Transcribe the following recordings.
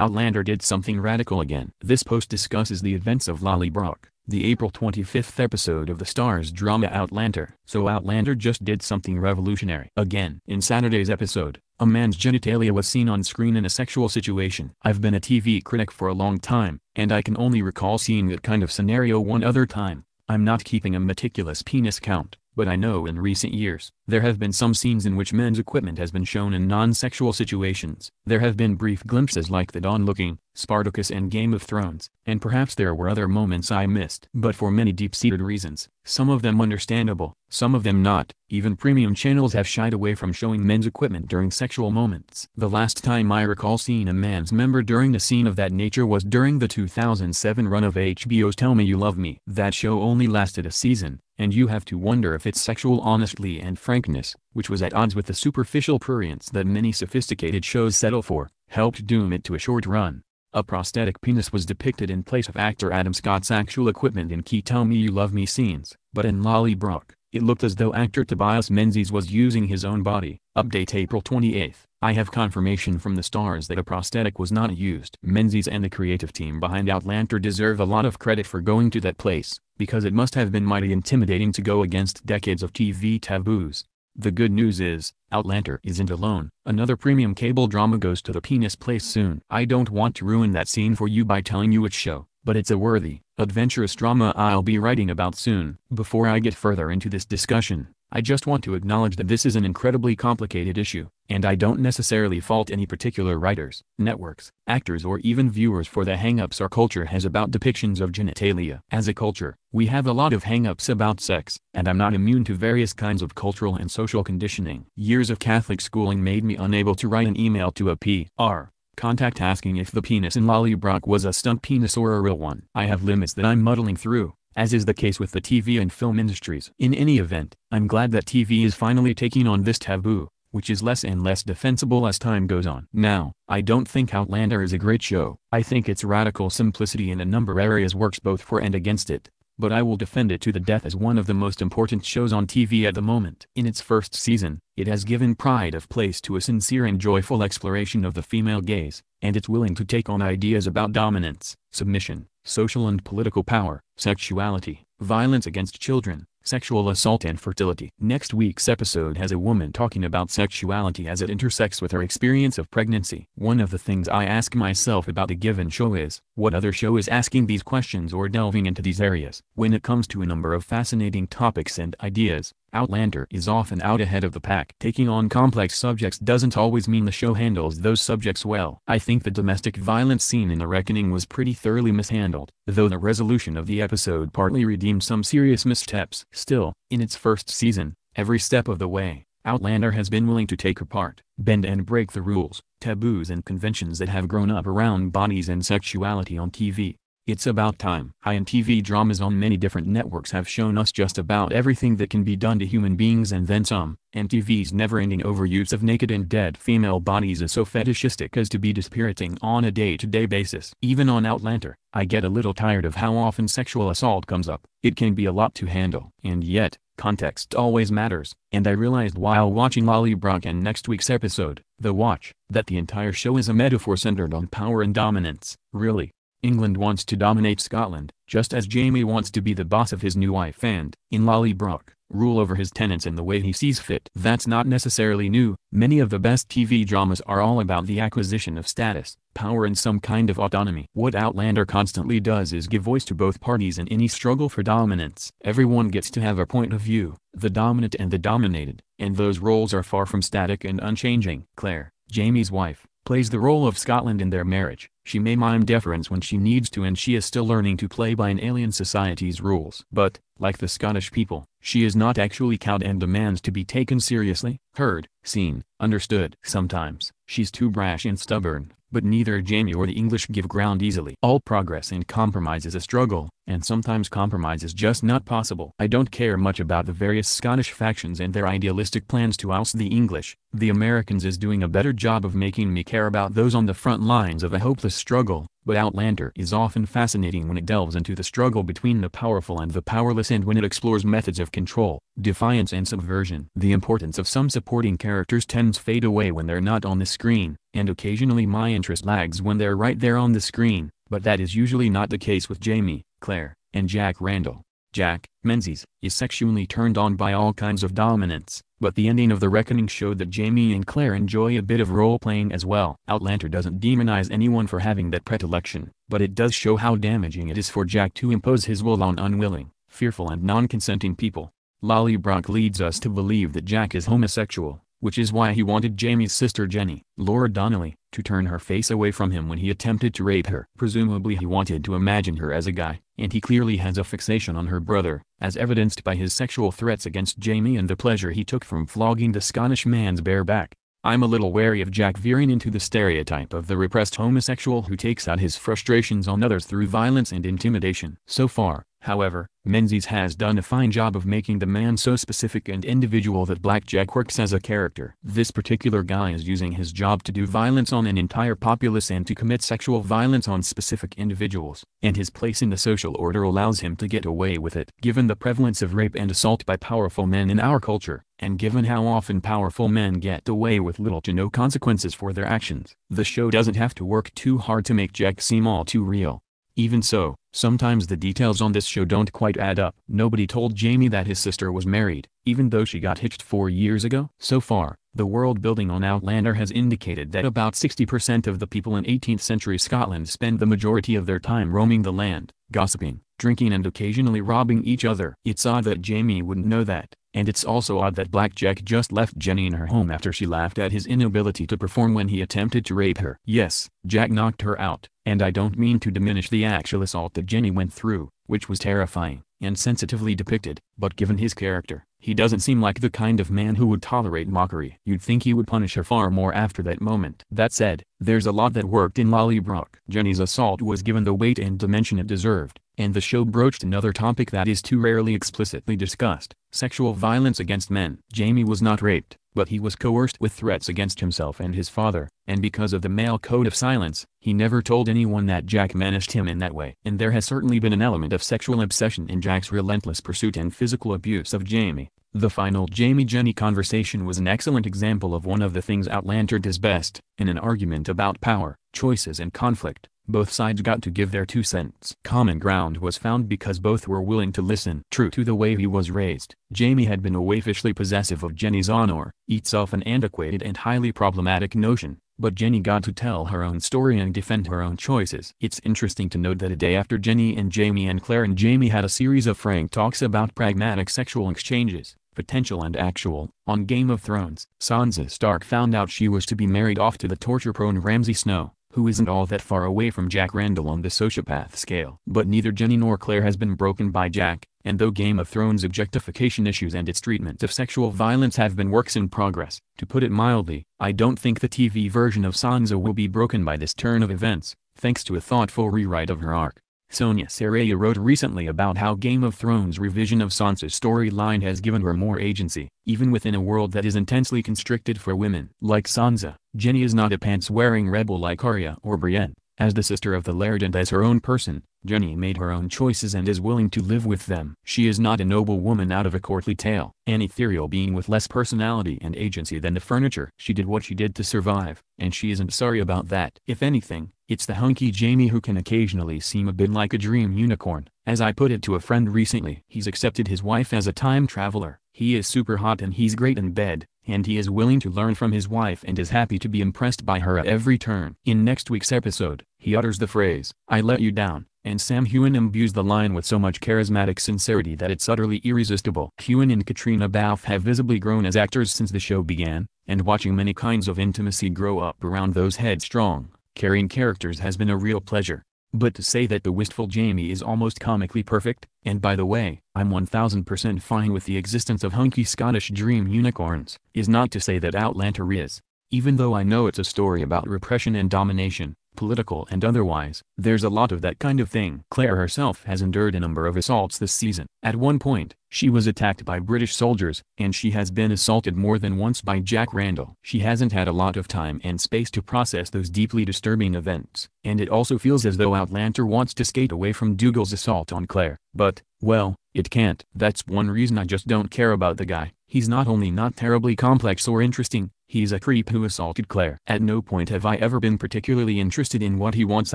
Outlander did something radical again. This post discusses the events of Brock, the April 25th episode of the stars drama Outlander. So Outlander just did something revolutionary. Again, in Saturday's episode, a man's genitalia was seen on screen in a sexual situation. I've been a TV critic for a long time, and I can only recall seeing that kind of scenario one other time. I'm not keeping a meticulous penis count, but I know in recent years, there have been some scenes in which men's equipment has been shown in non-sexual situations. There have been brief glimpses like the Don looking, Spartacus and Game of Thrones, and perhaps there were other moments I missed. But for many deep-seated reasons, some of them understandable, some of them not, even premium channels have shied away from showing men's equipment during sexual moments. The last time I recall seeing a man's member during a scene of that nature was during the 2007 run of HBO's Tell Me You Love Me. That show only lasted a season, and you have to wonder if it's sexual honestly and frankly frankness, which was at odds with the superficial prurience that many sophisticated shows settle for, helped doom it to a short run. A prosthetic penis was depicted in place of actor Adam Scott's actual equipment in Key Tell Me You Love Me scenes, but in Brock," it looked as though actor Tobias Menzies was using his own body. Update April 28. I have confirmation from the stars that a prosthetic was not used. Menzies and the creative team behind Outlander deserve a lot of credit for going to that place because it must have been mighty intimidating to go against decades of TV taboos. The good news is, Outlander isn't alone. Another premium cable drama goes to the penis place soon. I don't want to ruin that scene for you by telling you which show, but it's a worthy, adventurous drama I'll be writing about soon. Before I get further into this discussion, I just want to acknowledge that this is an incredibly complicated issue, and I don't necessarily fault any particular writers, networks, actors or even viewers for the hang-ups our culture has about depictions of genitalia. As a culture, we have a lot of hang-ups about sex, and I'm not immune to various kinds of cultural and social conditioning. Years of Catholic schooling made me unable to write an email to a P.R contact asking if the penis in Lollybrock was a stunt penis or a real one. I have limits that I'm muddling through, as is the case with the TV and film industries. In any event, I'm glad that TV is finally taking on this taboo, which is less and less defensible as time goes on. Now, I don't think Outlander is a great show. I think its radical simplicity in a number areas works both for and against it, but I will defend it to the death as one of the most important shows on TV at the moment. In its first season, it has given pride of place to a sincere and joyful exploration of the female gaze, and it's willing to take on ideas about dominance, submission, social and political power, sexuality, violence against children, sexual assault and fertility. Next week's episode has a woman talking about sexuality as it intersects with her experience of pregnancy. One of the things I ask myself about a given show is, what other show is asking these questions or delving into these areas? When it comes to a number of fascinating topics and ideas, Outlander is often out ahead of the pack. Taking on complex subjects doesn't always mean the show handles those subjects well. I think the domestic violence scene in The Reckoning was pretty thoroughly mishandled, though the resolution of the episode partly redeemed some serious missteps. Still, in its first season, every step of the way, Outlander has been willing to take apart, bend and break the rules, taboos and conventions that have grown up around bodies and sexuality on TV. It's about time. High-end TV dramas on many different networks have shown us just about everything that can be done to human beings and then some, MTV's never-ending overuse of naked and dead female bodies is so fetishistic as to be dispiriting on a day-to-day -day basis. Even on Outlander, I get a little tired of how often sexual assault comes up. It can be a lot to handle. And yet, context always matters, and I realized while watching Lolly Brock and next week's episode, The Watch, that the entire show is a metaphor centered on power and dominance. Really, England wants to dominate Scotland, just as Jamie wants to be the boss of his new wife and, in Lallybrook, rule over his tenants in the way he sees fit. That's not necessarily new, many of the best TV dramas are all about the acquisition of status, power and some kind of autonomy. What Outlander constantly does is give voice to both parties in any struggle for dominance. Everyone gets to have a point of view, the dominant and the dominated, and those roles are far from static and unchanging. Claire, Jamie's wife, plays the role of Scotland in their marriage. She may mime deference when she needs to and she is still learning to play by an alien society's rules. But, like the Scottish people, she is not actually cowed and demands to be taken seriously, heard, seen, understood. Sometimes, she's too brash and stubborn, but neither Jamie or the English give ground easily. All progress and compromise is a struggle, and sometimes compromise is just not possible. I don't care much about the various Scottish factions and their idealistic plans to oust the English, the Americans is doing a better job of making me care about those on the front lines of a hopeless struggle, but Outlander is often fascinating when it delves into the struggle between the powerful and the powerless and when it explores methods of control, defiance and subversion. The importance of some supporting characters tends fade away when they're not on the screen, and occasionally my interest lags when they're right there on the screen, but that is usually not the case with Jamie, Claire, and Jack Randall. Jack Menzies is sexually turned on by all kinds of dominance, but the ending of The Reckoning showed that Jamie and Claire enjoy a bit of role-playing as well. Outlander doesn't demonize anyone for having that predilection, but it does show how damaging it is for Jack to impose his will on unwilling, fearful and non-consenting people. Lolly Brock leads us to believe that Jack is homosexual, which is why he wanted Jamie's sister Jenny. Laura Donnelly, to turn her face away from him when he attempted to rape her. Presumably he wanted to imagine her as a guy, and he clearly has a fixation on her brother, as evidenced by his sexual threats against Jamie and the pleasure he took from flogging the Scottish man's bare back. I'm a little wary of Jack veering into the stereotype of the repressed homosexual who takes out his frustrations on others through violence and intimidation. So far, However, Menzies has done a fine job of making the man so specific and individual that Blackjack works as a character. This particular guy is using his job to do violence on an entire populace and to commit sexual violence on specific individuals, and his place in the social order allows him to get away with it. Given the prevalence of rape and assault by powerful men in our culture, and given how often powerful men get away with little to no consequences for their actions. The show doesn't have to work too hard to make Jack seem all too real. Even so, Sometimes the details on this show don't quite add up. Nobody told Jamie that his sister was married, even though she got hitched four years ago. So far, the world building on Outlander has indicated that about 60% of the people in 18th century Scotland spend the majority of their time roaming the land, gossiping, drinking and occasionally robbing each other. It's odd that Jamie wouldn't know that. And it's also odd that Blackjack just left Jenny in her home after she laughed at his inability to perform when he attempted to rape her. Yes, Jack knocked her out, and I don't mean to diminish the actual assault that Jenny went through, which was terrifying and sensitively depicted, but given his character, he doesn't seem like the kind of man who would tolerate mockery. You'd think he would punish her far more after that moment. That said, there's a lot that worked in Lollybrook. Jenny's assault was given the weight and dimension it deserved, and the show broached another topic that is too rarely explicitly discussed, Sexual violence against men. Jamie was not raped, but he was coerced with threats against himself and his father, and because of the male code of silence, he never told anyone that Jack managed him in that way. And there has certainly been an element of sexual obsession in Jack's relentless pursuit and physical abuse of Jamie. The final Jamie-Jenny conversation was an excellent example of one of the things Outlander does best, in an argument about power, choices and conflict both sides got to give their two cents. Common ground was found because both were willing to listen. True to the way he was raised, Jamie had been waifishly possessive of Jenny's honor, itself an antiquated and highly problematic notion, but Jenny got to tell her own story and defend her own choices. It's interesting to note that a day after Jenny and Jamie and Claire and Jamie had a series of frank talks about pragmatic sexual exchanges, potential and actual, on Game of Thrones. Sansa Stark found out she was to be married off to the torture-prone Ramsay Snow, who isn't all that far away from Jack Randall on the sociopath scale. But neither Jenny nor Claire has been broken by Jack, and though Game of Thrones objectification issues and its treatment of sexual violence have been works in progress, to put it mildly, I don't think the TV version of Sansa will be broken by this turn of events, thanks to a thoughtful rewrite of her arc. Sonia Saraya wrote recently about how Game of Thrones' revision of Sansa's storyline has given her more agency, even within a world that is intensely constricted for women. Like Sansa, Jenny is not a pants-wearing rebel like Arya or Brienne, as the sister of the Laird and as her own person, Jenny made her own choices and is willing to live with them. She is not a noble woman out of a courtly tale, an ethereal being with less personality and agency than the furniture. She did what she did to survive, and she isn't sorry about that. If anything, it's the hunky Jamie who can occasionally seem a bit like a dream unicorn, as I put it to a friend recently. He's accepted his wife as a time traveler. He is super hot and he's great in bed, and he is willing to learn from his wife and is happy to be impressed by her at every turn. In next week's episode, he utters the phrase, I let you down, and Sam Hewen imbues the line with so much charismatic sincerity that it's utterly irresistible. Hewen and Katrina Balfe have visibly grown as actors since the show began, and watching many kinds of intimacy grow up around those headstrong, caring characters has been a real pleasure. But to say that the wistful Jamie is almost comically perfect, and by the way, I'm 1000% fine with the existence of hunky Scottish dream unicorns, is not to say that Outlander is. Even though I know it's a story about repression and domination, political and otherwise. There's a lot of that kind of thing. Claire herself has endured a number of assaults this season. At one point, she was attacked by British soldiers, and she has been assaulted more than once by Jack Randall. She hasn't had a lot of time and space to process those deeply disturbing events, and it also feels as though Outlander wants to skate away from Dougal's assault on Claire. But, well, it can't. That's one reason I just don't care about the guy. He's not only not terribly complex or interesting, He's a creep who assaulted Claire. At no point have I ever been particularly interested in what he wants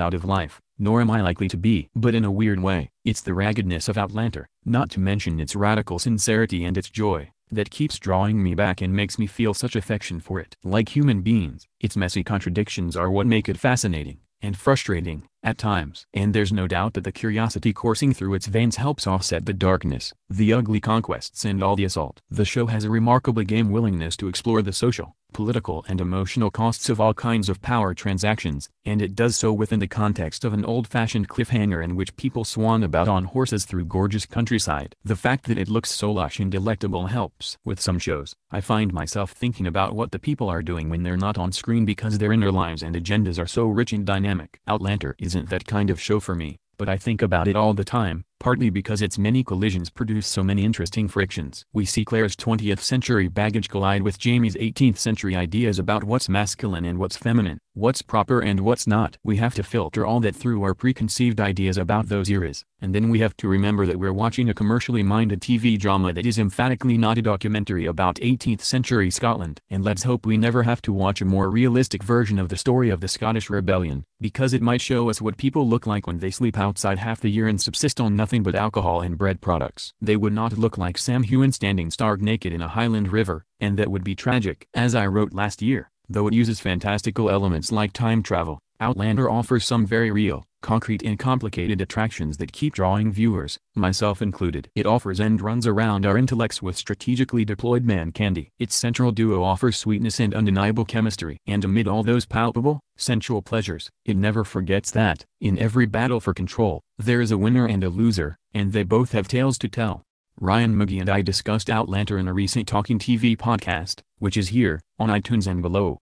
out of life, nor am I likely to be. But in a weird way, it's the raggedness of Outlander, not to mention its radical sincerity and its joy, that keeps drawing me back and makes me feel such affection for it. Like human beings, its messy contradictions are what make it fascinating and frustrating at times. And there's no doubt that the curiosity coursing through its veins helps offset the darkness, the ugly conquests and all the assault. The show has a remarkable game willingness to explore the social, political and emotional costs of all kinds of power transactions, and it does so within the context of an old-fashioned cliffhanger in which people swan about on horses through gorgeous countryside. The fact that it looks so lush and delectable helps. With some shows, I find myself thinking about what the people are doing when they're not on screen because their inner lives and agendas are so rich and dynamic. Outlander isn't that kind of show for me, but I think about it all the time, partly because its many collisions produce so many interesting frictions. We see Claire's 20th century baggage collide with Jamie's 18th century ideas about what's masculine and what's feminine, what's proper and what's not. We have to filter all that through our preconceived ideas about those eras, and then we have to remember that we're watching a commercially minded TV drama that is emphatically not a documentary about 18th century Scotland. And let's hope we never have to watch a more realistic version of the story of the Scottish Rebellion, because it might show us what people look like when they sleep outside half the year and subsist on nothing nothing but alcohol and bread products. They would not look like Sam Hewen standing stark naked in a highland river, and that would be tragic. As I wrote last year, though it uses fantastical elements like time travel, Outlander offers some very real, concrete and complicated attractions that keep drawing viewers, myself included. It offers and runs around our intellects with strategically deployed man candy. Its central duo offers sweetness and undeniable chemistry. And amid all those palpable, sensual pleasures, it never forgets that, in every battle for control, there is a winner and a loser, and they both have tales to tell. Ryan McGee and I discussed Outlander in a recent Talking TV podcast, which is here, on iTunes and below.